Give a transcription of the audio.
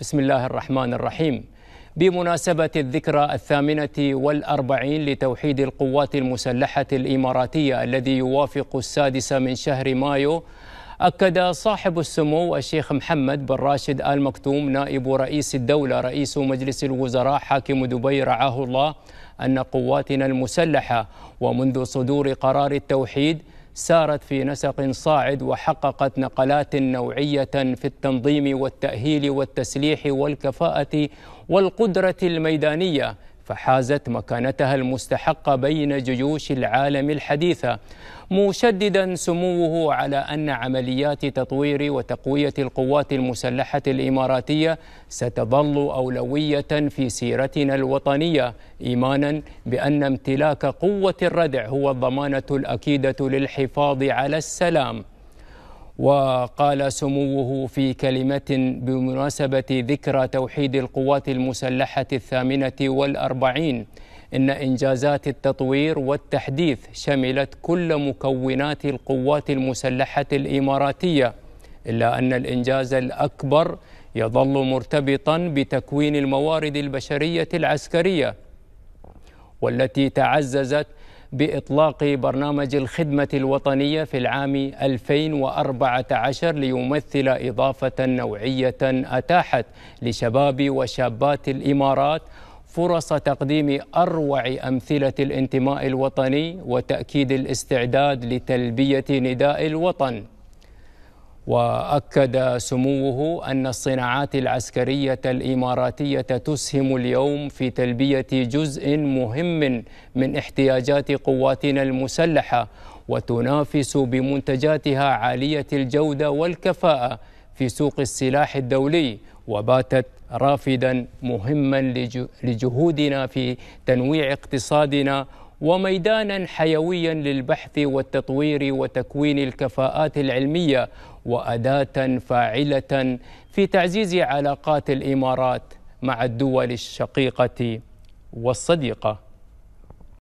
بسم الله الرحمن الرحيم بمناسبة الذكرى الثامنة والأربعين لتوحيد القوات المسلحة الإماراتية الذي يوافق السادس من شهر مايو أكد صاحب السمو الشيخ محمد بن راشد آل مكتوم نائب رئيس الدولة رئيس مجلس الوزراء حاكم دبي رعاه الله أن قواتنا المسلحة ومنذ صدور قرار التوحيد سارت في نسق صاعد وحققت نقلات نوعيه في التنظيم والتاهيل والتسليح والكفاءه والقدره الميدانيه فحازت مكانتها المستحقه بين جيوش العالم الحديثه مشددا سموه على ان عمليات تطوير وتقويه القوات المسلحه الاماراتيه ستظل اولويه في سيرتنا الوطنيه ايمانا بان امتلاك قوه الردع هو الضمانه الاكيده للحفاظ على السلام وقال سموه في كلمة بمناسبة ذكرى توحيد القوات المسلحة الثامنة والأربعين إن إنجازات التطوير والتحديث شملت كل مكونات القوات المسلحة الإماراتية إلا أن الإنجاز الأكبر يظل مرتبطا بتكوين الموارد البشرية العسكرية والتي تعززت بإطلاق برنامج الخدمة الوطنية في العام 2014 ليمثل إضافة نوعية أتاحت لشباب وشابات الإمارات فرص تقديم اروع امثله الانتماء الوطني وتاكيد الاستعداد لتلبيه نداء الوطن واكد سموه ان الصناعات العسكريه الاماراتيه تسهم اليوم في تلبيه جزء مهم من احتياجات قواتنا المسلحه وتنافس بمنتجاتها عاليه الجوده والكفاءه في سوق السلاح الدولي وباتت رافدا مهما لجهودنا في تنويع اقتصادنا وميدانا حيويا للبحث والتطوير وتكوين الكفاءات العلميه واداه فاعله في تعزيز علاقات الامارات مع الدول الشقيقه والصديقه